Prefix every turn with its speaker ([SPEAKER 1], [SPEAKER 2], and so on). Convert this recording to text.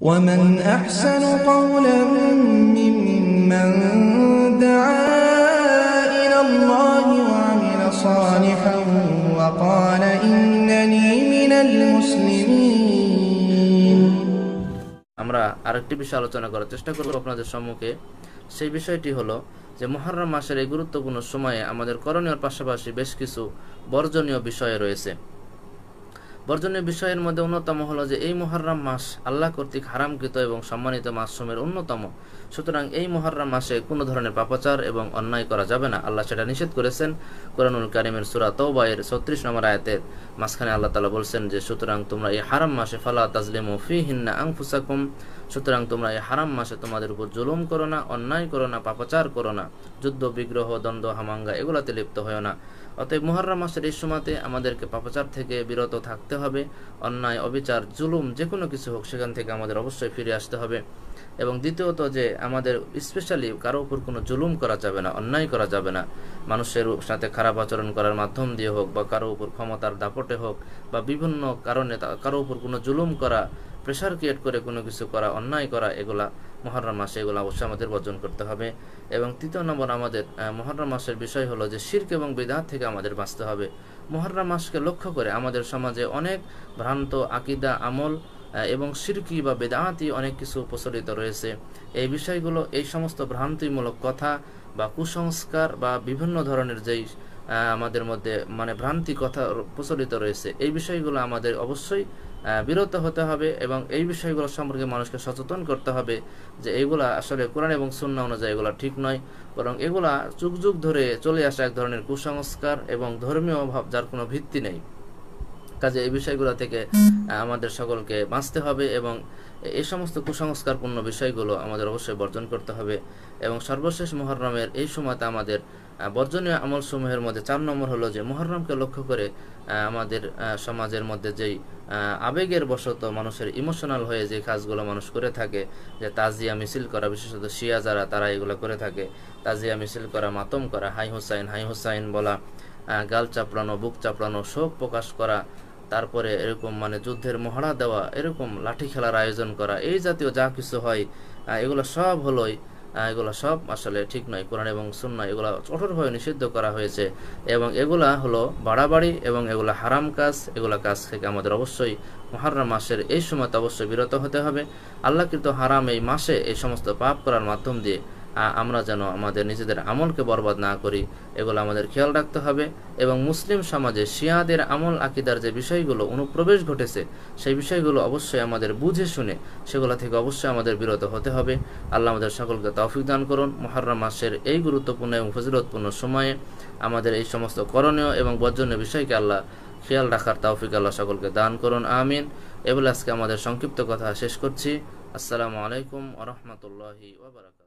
[SPEAKER 1] ومن أحسن قولا ممن دعا إلى الله وعمل صالحا وقال إنني من المسلمين আমরা আরেকটি বিষয় আলোচনা করার চেষ্টা করব আপনাদের সম্মুখে সেই বিষয়টি হলো যে মহারম মাসের এই গুরুত্বপূর্ণ সময়ে আমাদের করণীয় পাশাপাশি বেশ কিছু বর্জনীয় বিষয় রয়েছে বর্জনের বিষয়ের মধ্যে অন্যতম হলো যে এই মহারাম মাস আল্লাহ কর্তৃক হারামকৃত এবং সম্মানিত মাসসমের অন্যতম সুতরাং এই মহারাম মাসে কোনো ধরনের পাপাচার এবং অন্যায় করা যাবে না আল্লাহ সেটা নিষেধ করেছেন কোরআনুল কারিমের সুরা তৌবায়ের ছত্রিশ নম্বর আয়াতের মাঝখানে আল্লাহ তালা বলছেন যে সুতরাং তোমরা এই হারাম মাসে ফালা তাজলিম ফি হিন্না আংফুসাকুম সুতরাং তোমরা এই হারাম মাসে তোমাদের উপর জুলুম করো না অন্যায় করো না পাপাচার করো না যুদ্ধ বিগ্রহ দ্বন্দ্ব হামাঙ্গা এগুলাতে লিপ্ত হয় না অতএব মহরম মাসের এই সময়তে আমাদেরকে পাপাচার থেকে বিরত থাকতে হবে অন্যায় অবিচার জুলুম যে কোনো কিছু হোক সেখান থেকে আমাদের অবশ্যই ফিরে আসতে হবে এবং দ্বিতীয়ত যে আমাদের স্পেশালি কারো উপর কোনো জুলুম করা যাবে না অন্যায় করা যাবে না মানুষের সাথে খারাপ আচরণ করার মাধ্যম দিয়ে হোক বা কারো উপর ক্ষমতার দাপটে হোক বা বিভিন্ন কারণে কারো উপর কোনো জুলুম করা প্রেশার ক্রিয়েট করে কোনো কিছু করা অন্যায় করা এগুলা মহরম মাসে এগুলো অবশ্যই আমাদের বর্জন করতে হবে এবং তৃতীয় নম্বর আমাদের মহরম মাসের বিষয় হলো যে শির্ক এবং বিদাত থেকে আমাদের বাঁচতে হবে মহরম মাসকে লক্ষ্য করে আমাদের সমাজে অনেক ভ্রান্ত আকিদা আমল এবং সিরকি বা বেদাহাতি অনেক কিছু প্রচলিত রয়েছে এই বিষয়গুলো এই সমস্ত ভ্রান্তিমূলক কথা বা কুসংস্কার বা বিভিন্ন ধরনের যেই আমাদের মধ্যে মানে ভ্রান্তি কথা প্রচলিত রয়েছে এই বিষয়গুলো আমাদের অবশ্যই বিরত হতে হবে এবং এই বিষয়গুলো সম্পর্কে মানুষকে সচেতন করতে হবে যে এইগুলা আসলে কোরআন এবং শূন্য অনুযায়ী এগুলো ঠিক নয় বরং এগুলা যুগ যুগ ধরে চলে আসা এক ধরনের কুসংস্কার এবং ধর্মীয় অভাব যার কোনো ভিত্তি নেই কাজে এই বিষয়গুলো থেকে আমাদের সকলকে বাঁচতে হবে এবং এই সমস্ত কুসংস্কারপূর্ণ বিষয়গুলো আমাদের অবশ্যই বর্জন করতে হবে এবং সর্বশেষ মহরমের এই সময়তে আমাদের বর্জনীয় আমলসমূহের মধ্যে চার নম্বর হলো যে মহরমকে লক্ষ্য করে আমাদের সমাজের মধ্যে যেই আবেগের বশত মানুষের ইমোশনাল হয়ে যে কাজগুলো মানুষ করে থাকে যে তাজিয়া মিছিল করা বিশেষত শিয়া যারা তারা এগুলো করে থাকে তাজিয়া মিছিল করা মাতম করা হাই হুসাইন হাই হুসাইন বলা গাল চাপড়ানো বুক চাপড়ানো শোক প্রকাশ করা তারপরে এরকম মানে যুদ্ধের মহড়া দেওয়া এরকম লাঠি খেলার আয়োজন করা এই জাতীয় যা কিছু হয় এগুলো সব হলোই এগুলো সব আসলে ঠিক নয় কোরআন এবং শূন্য এগুলো কঠোরভাবে নিষিদ্ধ করা হয়েছে এবং এগুলা হলো বাড়াবাড়ি এবং এগুলো হারাম কাজ এগুলো কাজ থেকে আমাদের অবশ্যই মহারম মাসের এই সময় অবশ্যই বিরত হতে হবে আল্লাহকৃত হারাম এই মাসে এই সমস্ত পাপ করার মাধ্যম দিয়ে আমরা যেন আমাদের নিজেদের আমলকে বরবাদ না করি এগুলো আমাদের খেয়াল রাখতে হবে এবং মুসলিম সমাজে শিয়াদের আমল আকিদার যে বিষয়গুলো অনুপ্রবেশ ঘটেছে সেই বিষয়গুলো অবশ্যই আমাদের বুঝে শুনে সেগুলো থেকে অবশ্যই আমাদের বিরত হতে হবে আল্লাহ আমাদের সকলকে তৌফিক দান করুন মহরম মাসের এই গুরুত্বপূর্ণ এবং ফজিলতপূর্ণ সময়ে আমাদের এই সমস্ত করণীয় এবং বর্জন্য বিষয়কে আল্লাহ খেয়াল রাখার তৌফিক আল্লাহ সকলকে দান করুন আমিন এবলে আজকে আমাদের সংক্ষিপ্ত কথা শেষ করছি আসসালামু আলাইকুম আ ওবরাক